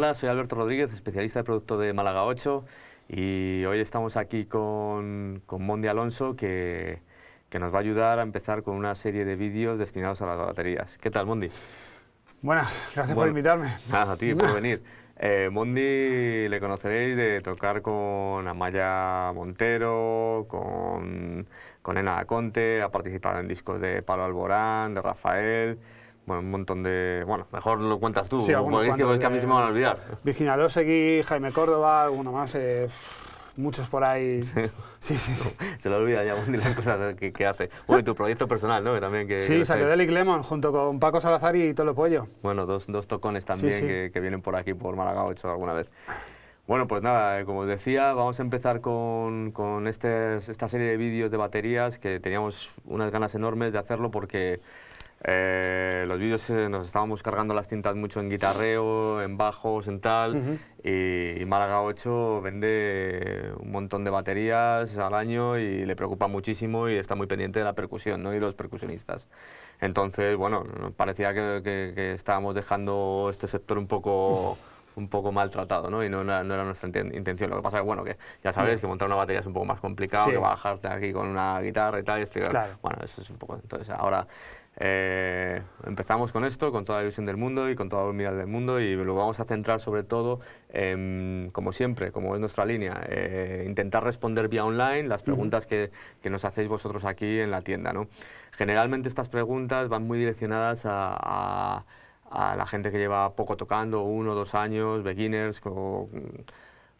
Hola, soy Alberto Rodríguez, especialista de producto de Málaga 8 y hoy estamos aquí con, Mondi Alonso que, nos va a ayudar a empezar con una serie de vídeos destinados a las baterías. ¿Qué tal, Mondi? Buenas, gracias por invitarme. a ti por venir. Eh, Mondi le conoceréis de tocar con Amaya Montero, con, con Ena Conte, ha participado en discos de Pablo Alborán, de Rafael un montón de... Bueno, mejor lo cuentas tú, porque es que, a mí se me van a olvidar. Virginia Losegui, Jaime Córdoba, alguno más, eh, muchos por ahí. Sí, sí, sí. se lo olvida ya un las cosas que, hace. Bueno, y tu proyecto personal, ¿no? también que, sí, Delic Lemon, junto con Paco Salazar y Tolo Pollo. Bueno, dos, dos tocones también que, vienen por aquí, por Málaga, he hecho alguna vez. Bueno, pues nada, eh, como os decía, vamos a empezar con, con este, esta serie de vídeos de baterías que teníamos unas ganas enormes de hacerlo porque eh, los vídeos eh, nos estábamos cargando las cintas mucho en guitarreo, en bajos, en tal. y, Málaga 8 vende un montón de baterías al año y le preocupa muchísimo y está muy pendiente de la percusión ¿no? y los percusionistas. Entonces, bueno, parecía que, estábamos dejando este sector un poco. un poco maltratado, ¿no? Y no, era, nuestra intención. Lo que pasa es que, bueno, que ya sabes mm. que montar una batería es un poco más complicado que bajarte aquí con una guitarra y tal. Y Claro. Bueno, eso es un poco... Entonces, ahora eh, empezamos con esto, con toda la ilusión del mundo y con toda la humildad del mundo y lo vamos a centrar sobre todo, como siempre, como es nuestra línea, eh, intentar responder vía online las preguntas que, nos hacéis vosotros aquí en la tienda. ¿no? Generalmente estas preguntas van muy direccionadas a, la gente que lleva poco tocando, uno, dos años, beginners,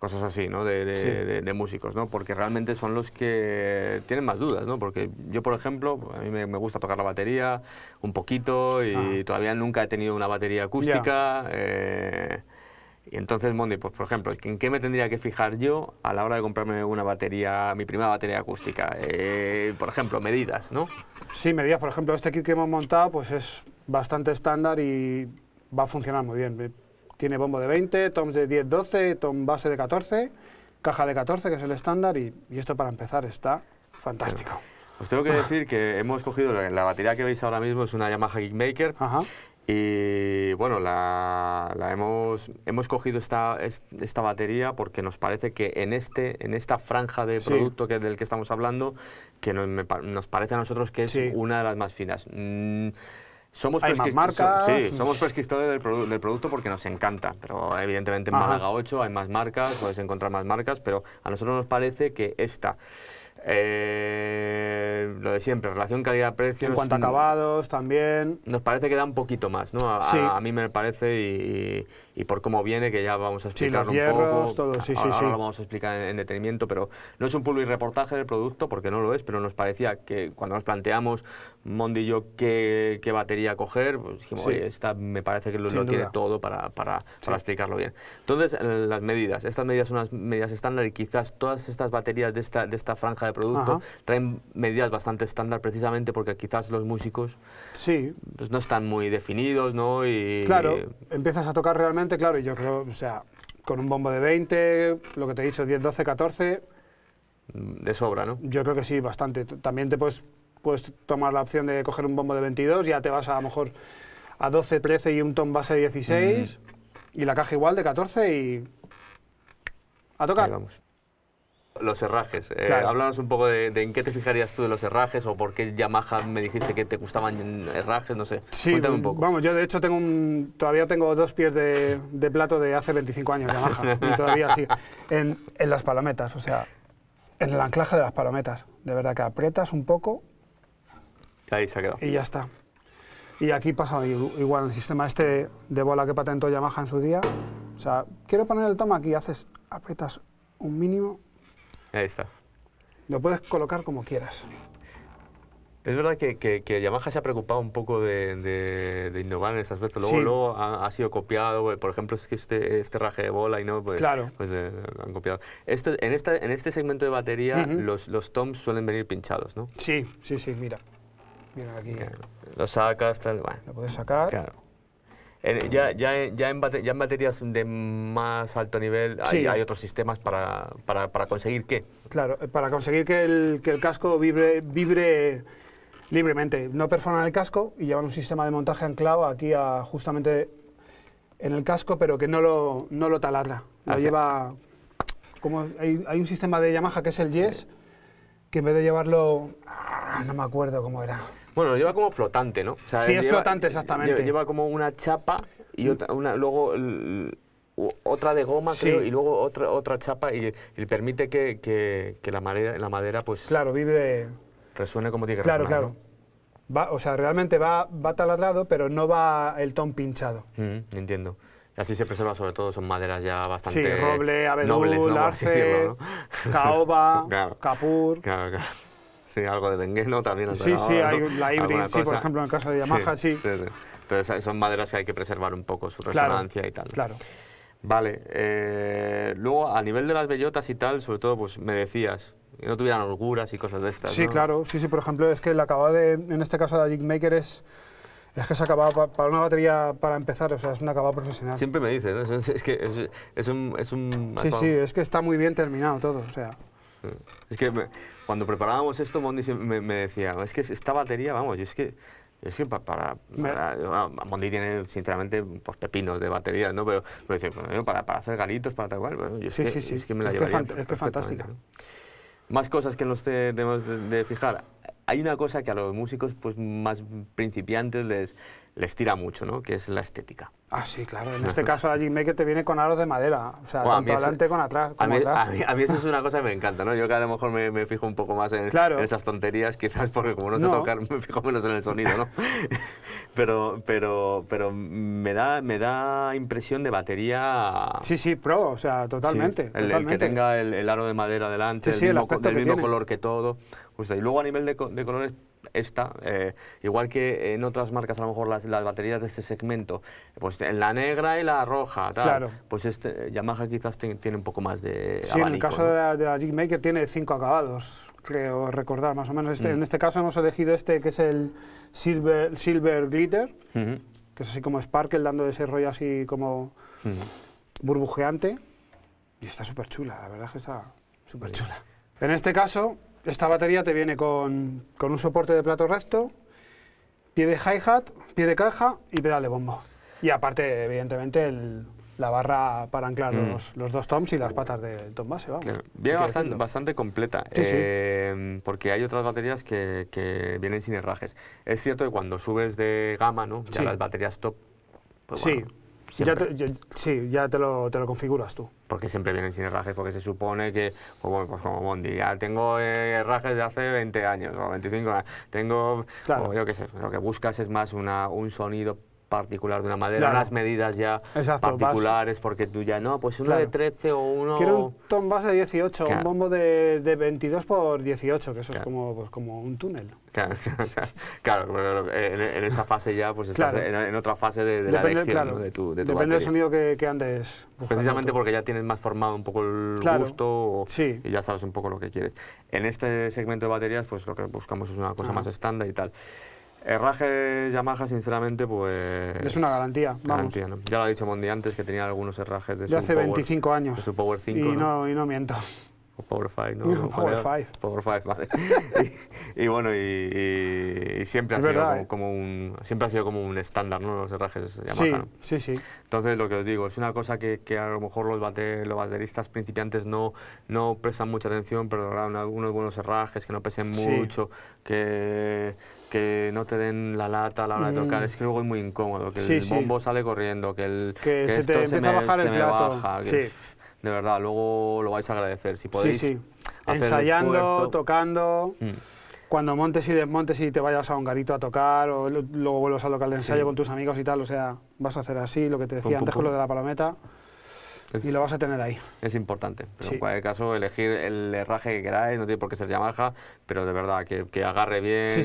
cosas así, ¿no? De, músicos, ¿no? Porque realmente son los que tienen más dudas, ¿no? Porque yo, por ejemplo, a mí me, gusta tocar la batería un poquito y todavía nunca he tenido una batería acústica. Eh, y entonces, Mondi, pues por ejemplo, ¿en qué me tendría que fijar yo a la hora de comprarme una batería, mi primera batería acústica? Eh, por ejemplo, medidas, ¿no? Sí, medidas. Por ejemplo, este kit que hemos montado pues es bastante estándar y va a funcionar muy bien. Tiene bombo de 20, toms de 10-12, tom base de 14, caja de 14, que es el estándar, y, esto para empezar está fantástico. os tengo que decir que hemos cogido, la, batería que veis ahora mismo es una Yamaha Geekmaker, Y bueno, la, hemos, hemos cogido esta, esta batería porque nos parece que en, este, en esta franja de producto que, del que estamos hablando, que nos, parece a nosotros que es una de las más finas. Mm, somos marcas. Sí, somos prescriptores del, del, producto porque nos encanta, pero evidentemente en Málaga 8 hay más marcas, puedes encontrar más marcas, pero a nosotros nos parece que esta, eh, lo de siempre, relación calidad-precio. En cuanto a acabados también. Nos parece que da un poquito más, ¿no? A, mí me parece y y por cómo viene, que ya vamos a explicarlo un poco. ahora, lo vamos a explicar en, detenimiento, pero no es un y reportaje del producto, porque no lo es, pero nos parecía que cuando nos planteamos, Mondi y yo, qué, batería coger, pues dijimos, oye, esta me parece que lo, tiene todo para, explicarlo bien. Entonces, eh, las medidas. Estas medidas son unas medidas estándar y quizás todas estas baterías de esta, de esta franja de producto traen medidas bastante estándar precisamente porque quizás los músicos pues, no están muy definidos, ¿no? Y, claro, empiezas a tocar realmente claro, y yo creo, o sea, con un bombo de 20, lo que te he dicho, 10, 12, 14. De sobra, ¿no? Yo creo que sí, bastante. También te puedes, puedes tomar la opción de coger un bombo de 22, ya te vas a, lo mejor a 12, 13 y un tom base de 16, mm. y la caja igual de 14 y. A tocar. Ahí vamos. Los herrajes. Hablamos eh, un poco de, en qué te fijarías tú de los herrajes o por qué Yamaha me dijiste que te gustaban herrajes, no sé. Sí, Cuéntame un mm, poco. Vamos, yo de hecho tengo todavía tengo dos pies de, plato de hace 25 años Yamaha, y todavía sí, en, las palometas, o sea, en el anclaje de las palometas. De verdad que aprietas un poco. Ahí se ha quedado. Y ya está. Y aquí pasa igual el sistema este de bola que patentó Yamaha en su día. O sea, quiero poner el toma aquí, haces, aprietas un mínimo Ahí está. Lo puedes colocar como quieras. Es verdad que, que, Yamaha se ha preocupado un poco de, innovar en este aspecto. Luego, ha, sido copiado, por ejemplo, es que este, este raje de bola y no, pues, claro. Pues, eh, han copiado. Esto, en, esta, en este segmento de batería, los, los toms suelen venir pinchados, ¿no? Sí, sí, sí, mira. Mira aquí. Lo sacas, tal, bueno. Lo puedes sacar. Claro ya, ya, ya, en baterías de más alto nivel hay, otros sistemas para, conseguir qué. Claro, eh, para conseguir que el, el casco vibre, libremente. No perforan el casco y llevan un sistema de montaje anclado aquí justamente en el casco, pero que no lo, no lo taladra. Lo lleva. Como hay, hay, un sistema de Yamaha que es el Yes, que en vez de llevarlo. Ah, no me acuerdo cómo era. Bueno, lleva como flotante, ¿no? sí, es flotante, exactamente. Lleva, como una chapa y mm. otra, una, luego otra de goma, creo, y luego otra, otra chapa y, permite que, la, madera, la madera, pues... Claro, vibre... Resuene como tiene que Claro, claro. Va, o sea, realmente va, va taladrado, pero no va el ton pinchado. Mm, entiendo. Así se preserva sobre todo, son maderas ya bastante... Sí, roble, abedul, arce, caoba, capur... Sí, algo de Bengueno también. Sí, sí, hay la híbrida, sí, por ejemplo, en el caso de Yamaha, sí. Pero son maderas que hay que preservar un poco su resonancia y tal. Claro. Vale, eh, luego a nivel de las bellotas y tal, sobre todo, pues me decías, que no tuvieran holguras y cosas de estas. Sí, claro, sí, sí, por ejemplo, es que el acabado de, en este caso de la Maker es... Es que se acababa para una batería, para empezar, o sea, es un acabado profesional. Siempre me dices, es, que es un, es un Sí, sí, es que está muy bien terminado todo, o sea... Es que cuando preparábamos esto, Mondi me, decía, es que esta batería, vamos, es que... para, Mondi tiene, sinceramente, pues, pepinos de batería, ¿no? Pero, me dice, para, hacer galitos, para tal cual, yo es, sí, que, sí, sí. es que me la es que Es que fantástica. Más cosas que nos tenemos de, de fijar. Hay una cosa que a los músicos pues, más principiantes les, les tira mucho, ¿no? que es la estética. Ah, sí, claro. En este caso la que te viene con aros de madera, o sea, tanto adelante con atrás, como a mí, atrás. A mí, eso es una cosa que me encanta, ¿no? Yo que a lo mejor me, fijo un poco más en, esas tonterías, quizás porque como no sé tocar, me fijo menos en el sonido, ¿no? pero pero, pero me, da, me da impresión de batería... Sí, sí, pro, o sea, totalmente. el, que tenga el, aro de madera adelante, el mismo, del mismo color que todo. y luego a nivel de colores esta, eh, igual que en otras marcas a lo mejor las, las, baterías de este segmento, pues en la negra y la roja, claro. pues este, Yamaha quizás tiene un poco más de Sí, en el caso de, la, de Maker tiene cinco acabados, creo recordar más o menos. Este, mm. En este caso hemos elegido este que es el Silver, silver Glitter, que es así como Sparkle, dando ese rollo así como burbujeante. Y está súper chula, la verdad es que está súper chula. En este caso, esta batería te viene con, un soporte de plato recto, pie de hi-hat, pie de caja y pedal de bombo. Y aparte, evidentemente, la barra para anclar mm. los, dos toms y las patas del tom base. Vamos. Viene bastante, bastante, completa, eh, porque hay otras baterías que, vienen sin herrajes. Es cierto que cuando subes de gama, ¿no? ya las baterías top, pues Sí sí, ya te lo, te lo, configuras tú. Porque siempre vienen sin herrajes, porque se supone que, pues bueno, pues como Bondi, ya tengo eh, herrajes de hace 20 años o 25 años, eh, tengo, claro. yo qué sé, lo que buscas es más una, un sonido particular de una madera, las unas medidas ya particulares, porque tú ya no, pues una de 13 o uno... Quiero un base de 18, un bombo de, de, 22 por 18, que eso es como, pues, como un túnel. Claro, claro, en, esa fase ya, pues estás en, otra fase de, depende, la elección de tu, Depende del sonido que, andes Precisamente porque ya tienes más formado un poco el gusto y ya sabes un poco lo que quieres. En este segmento de baterías, pues lo que buscamos es una cosa más estándar y tal. Herraje Yamaha, sinceramente, pues... Es una garantía, garantía Ya lo ha dicho Mondi antes, que tenía algunos herrajes de, su hace Power, 25 años. hace su Power 5, y y no miento. Power Five, ¿no? Power Five, Power vale. y, bueno, y, siempre, ha sido eh. como, un, siempre ha sido como un estándar, ¿no? Los herrajes Yamaha. Sí, sí, sí. Entonces, lo que os digo, es una cosa que, a lo mejor los, bateristas principiantes no, no prestan mucha atención, pero lograron algunos buenos herrajes que no pesen mucho, que que no te den la lata a la hora de tocar, mm. es que luego es muy incómodo, que el bombo sale corriendo, que el que, esto se me, a baja, de verdad, luego lo vais a agradecer. Si podéis. Sí, sí. Ensayando, tocando. Mm. Cuando montes y desmontes y te vayas a un garito a tocar, o luego vuelves al local de ensayo con tus amigos y tal, o sea, vas a hacer así, lo que te decía antes con lo de la palometa y lo vas a tener ahí. Es importante. Pero En cualquier caso, elegir el herraje que queráis, no tiene por qué ser Yamaha, pero de verdad, que, que agarre bien,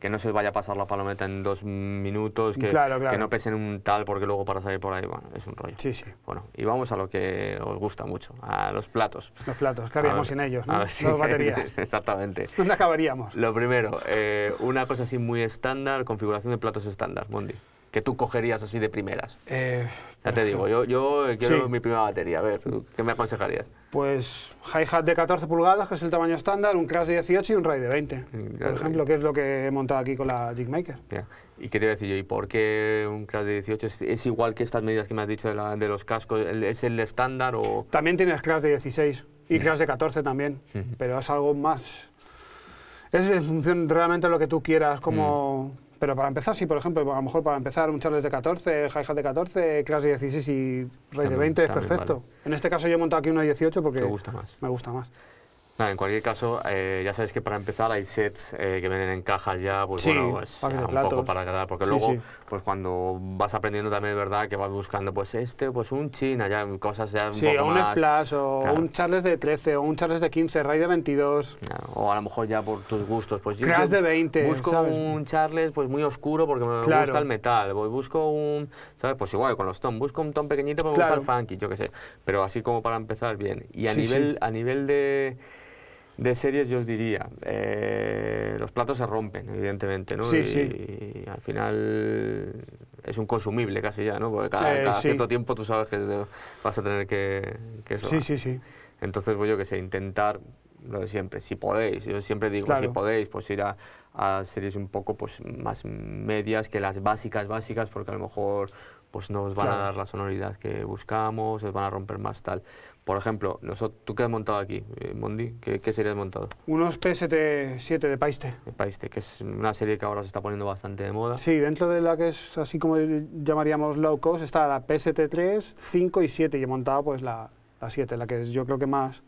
Que, no se vaya a pasar la palometa en dos minutos, que, que no pesen un tal porque luego para salir por ahí, bueno, es un rollo. Sí, sí. Bueno, y vamos a lo que os gusta mucho, a los platos. Los platos, ¿qué haríamos sin ellos? ¿no? A baterías. exactamente. ¿Dónde acabaríamos? Lo primero, eh, una cosa así muy estándar, configuración de platos estándar, Mondi que tú cogerías así de primeras? Eh, ya te digo, yo, yo quiero mi primera batería. A ver, ¿qué me aconsejarías? Pues hi-hat de 14 pulgadas, que es el tamaño estándar, un Crash de 18 y un Ray de 20, mm, por ejemplo, que es lo que he montado aquí con la Jigmaker. ¿Y qué te voy a decir yo? ¿Y por qué un Crash de 18 es, igual que estas medidas que me has dicho de, los cascos? ¿Es el estándar o...? También tienes Crash de 16 y Crash de 14 también, pero es algo más... Es en función realmente de lo que tú quieras, como... Mm. Pero para empezar, sí, por ejemplo, a lo mejor para empezar un Charles de 14, hi de 14, clase 16 y Rey de 20 es perfecto. En este caso yo he montado aquí uno de 18 porque... gusta más. Me gusta más en cualquier caso, eh, ya sabéis que para empezar hay sets eh, que vienen en cajas ya, pues bueno, es pues, un poco para quedar, porque luego, pues cuando vas aprendiendo también, ¿verdad? Que vas buscando, pues este, pues un China, ya cosas ya un poco un más... Sí, un Splash, o un Charles de 13, o un Charles de 15, Ray de 22... o a lo mejor ya por tus gustos, pues yo... de 20, Busco un Charles, pues muy oscuro, porque me gusta el metal, Voy, busco un... ¿Sabes? Pues igual, con los tom, busco un tom pequeñito, porque me gusta el funky, yo qué sé. Pero así como para empezar, bien. Y a nivel, a nivel de de series yo os diría, eh, los platos se rompen, evidentemente, ¿no? y, al final es un consumible casi ya, ¿no? Porque cada, eh, cierto tiempo tú sabes que vas a tener que... sí, sí, sí. Entonces, voy pues, yo que sé, intentar lo de siempre, si podéis, yo siempre digo, si podéis, pues ir a, series un poco pues, más medias que las básicas, básicas, porque a lo mejor pues nos van a dar la sonoridad que buscamos, os van a romper más tal. Por ejemplo, ¿tú qué has montado aquí, eh, Mondi? ¿Qué, qué serie has montado? Unos PST7 de Paiste. De Paiste, que es una serie que ahora se está poniendo bastante de moda. Sí, dentro de la que es así como llamaríamos low cost, está la PST3, 5 y 7, y he montado pues la, la 7, la que es, yo creo que más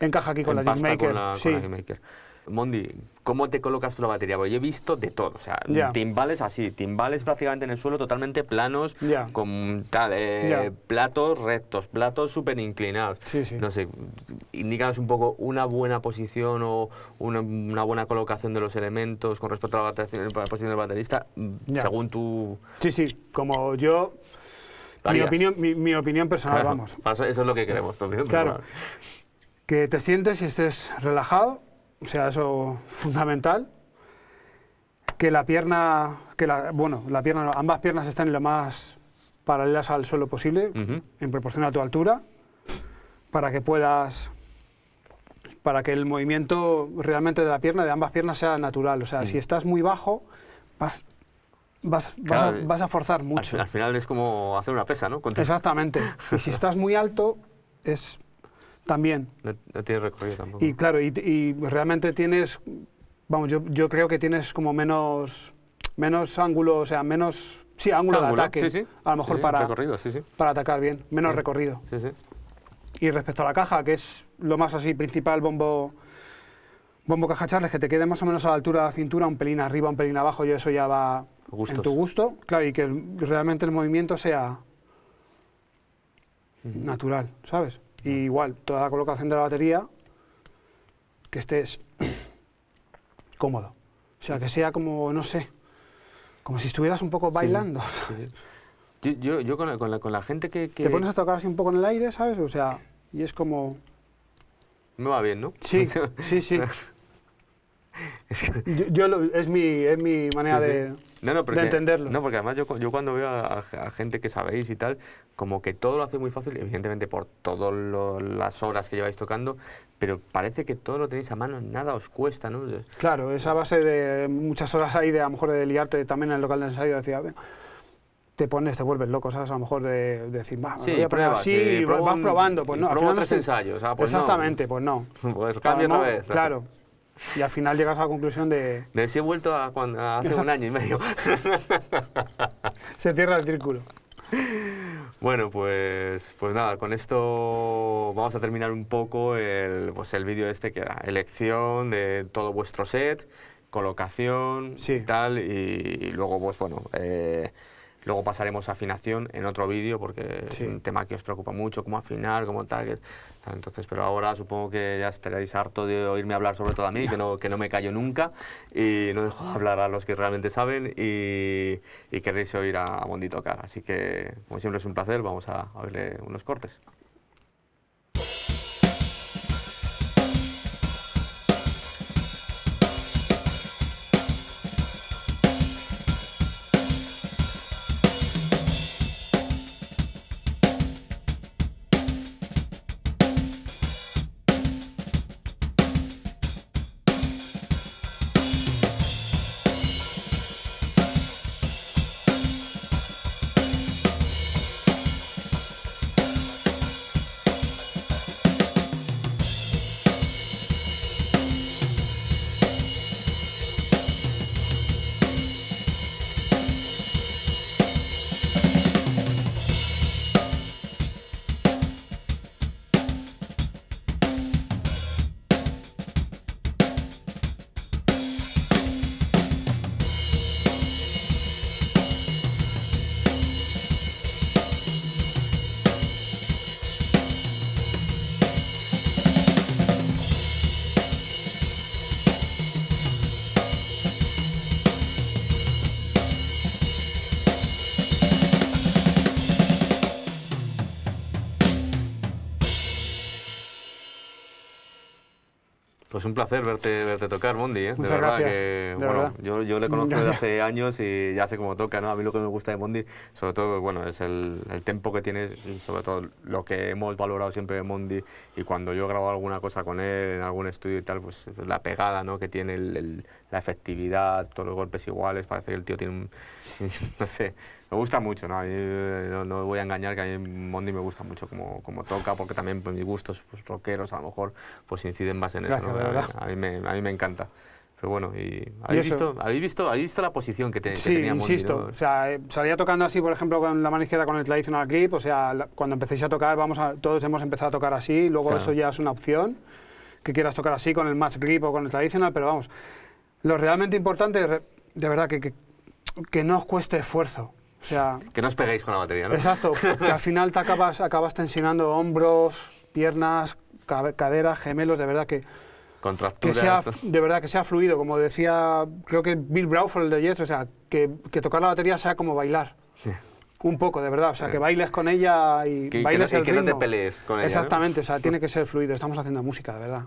encaja aquí con la la Maker. Mondi, ¿cómo te colocas tú la batería? Porque yo he visto de todo, o sea, timbales así, timbales prácticamente en el suelo, totalmente planos, con tal, eh, platos rectos, platos súper inclinados. No sé, indícanos un poco una buena posición o una, buena colocación de los elementos con respecto a la, posición del baterista, según tú... Sí, sí, como yo... Mi opinión, mi, opinión, personal, vamos. Eso es lo que queremos, tu Claro, que te sientes y estés relajado, o sea, eso fundamental. Que la pierna, que la, bueno, la pierna, ambas piernas estén lo más paralelas al suelo posible, en proporción a tu altura, para que puedas, para que el movimiento realmente de la pierna, de ambas piernas, sea natural. O sea, si estás muy bajo, vas, eh, a, forzar mucho. Al, final es como hacer una pesa, ¿no? Exactamente. y si estás muy alto, es también. recorrido Y claro, y, realmente tienes, vamos, yo, yo, creo que tienes como menos, menos ángulo, o sea, menos, sí, ángulo, de ataque. Sí, sí. A lo mejor para, para atacar bien, menos recorrido. Sí, sí. Y respecto a la caja, que es lo más así principal bombo bombo caja charles, que te quede más o menos a la altura de la cintura, un pelín arriba, un pelín abajo, y eso ya va en tu gusto, claro, y que realmente el movimiento sea natural, ¿sabes? Y igual, toda la colocación de la batería, que estés cómodo. O sea, que sea como, no sé, como si estuvieras un poco bailando. Yo, yo con, la, con, la, gente que, Te pones a tocar así un poco en el aire, ¿sabes? O sea, y es como... Me va bien, ¿no? Sí, sí, sí. es, mi, es mi manera de, entenderlo. No, porque además yo, cuando veo a, gente que sabéis y tal, como que todo lo hace muy fácil, evidentemente por todas las horas que lleváis tocando, pero parece que todo lo tenéis a mano, nada os cuesta, ¿no? Claro, esa base de muchas horas ahí de a lo mejor de liarte también en el local de ensayo, te pones, te vuelves loco, ¿sabes? A lo mejor de, decir, va, a probar. vas probando, pues no. tres ensayos, ah, pues Exactamente, pues no. Pues cambio otra vez. Claro y al final llegas a la conclusión de... De si he vuelto a, hace un año y medio. Se cierra el círculo. Bueno, pues, pues nada, con esto vamos a terminar un poco el, pues el vídeo este que era elección de todo vuestro set, colocación y tal, y, luego pues bueno... Eh, Luego pasaremos a afinación en otro vídeo porque es un tema que os preocupa mucho, cómo afinar, cómo tal. Entonces, pero ahora supongo que ya estaréis harto de oírme hablar sobre todo a mí, que no, que no me callo nunca y no dejo de hablar a los que realmente saben y, y queréis oír a Bondi tocar. Así que, como siempre, es un placer. Vamos a, a unos cortes. Es un placer verte, verte tocar, Mondi. ¿eh? Muchas de verdad gracias. Que, Yo, le conozco desde hace años y ya sé cómo toca. ¿no? A mí lo que me gusta de Mondi, sobre todo, bueno, es el, tempo que tiene, sobre todo lo que hemos valorado siempre de Mondi. Y cuando yo grabo alguna cosa con él en algún estudio y tal, pues la pegada ¿no? que tiene, la efectividad, todos los golpes iguales. Parece que el tío tiene un. no sé me gusta mucho, eh, ¿no? no, voy a engañar que a mí Mondi me gusta mucho como, como toca, porque también pues, mis gustos pues, rockeros a lo mejor pues inciden más en eso. A, mí, me, encanta. Pero bueno, y, ¿habéis, visto, ¿habéis, visto, ¿habéis visto la posición que, te, Sí, insisto. O sea, eh, salía tocando así, por ejemplo, con la mano izquierda con el tradicional grip. O sea, cuando empecéis a tocar, vamos a, todos hemos empezado a tocar así. Luego eso ya es una opción, que quieras tocar así con el match grip o con el tradicional, Pero vamos, lo realmente importante, de verdad, que, que no os cueste esfuerzo sea, que no os peguéis con la batería, ¿no? Exacto, que al final te acabas, acabas tensionando hombros, piernas, caderas, gemelos, de verdad que... Que sea, de verdad, que sea fluido, como decía, creo que Bill Browford, el de Yes, o sea, que, que tocar la batería sea como bailar. Sí. Un poco, de verdad, o sea, que bailes con ella y que, bailes no, y que no te pelees con ella. Exactamente, o sea, tiene que ser fluido. Estamos haciendo música, de verdad.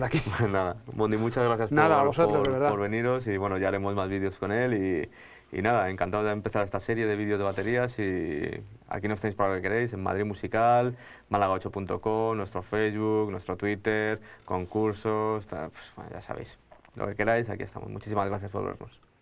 O aquí. Pues nada, Bondi, muchas gracias Nada, por, a por veniros y bueno, ya haremos más vídeos con él y, y nada, encantado de empezar esta serie de vídeos de baterías y aquí nos tenéis para lo que queréis, en Madrid Musical, málaga8.com, nuestro Facebook, nuestro Twitter, concursos, pues, ya sabéis. Lo que queráis, aquí estamos. Muchísimas gracias por vernos.